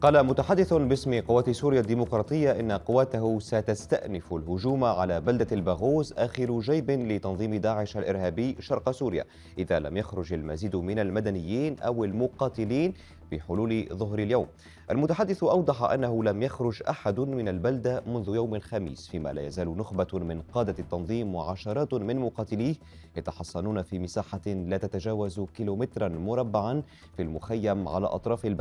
قال متحدث باسم قوات سوريا الديمقراطية إن قواته ستستأنف الهجوم على بلدة الباغوز آخر جيب لتنظيم داعش الإرهابي شرق سوريا إذا لم يخرج المزيد من المدنيين أو المقاتلين بحلول ظهر اليوم المتحدث أوضح أنه لم يخرج أحد من البلدة منذ يوم الخميس فيما لا يزال نخبة من قادة التنظيم وعشرات من مقاتليه يتحصنون في مساحة لا تتجاوز كيلومترا مربعا في المخيم على أطراف البلد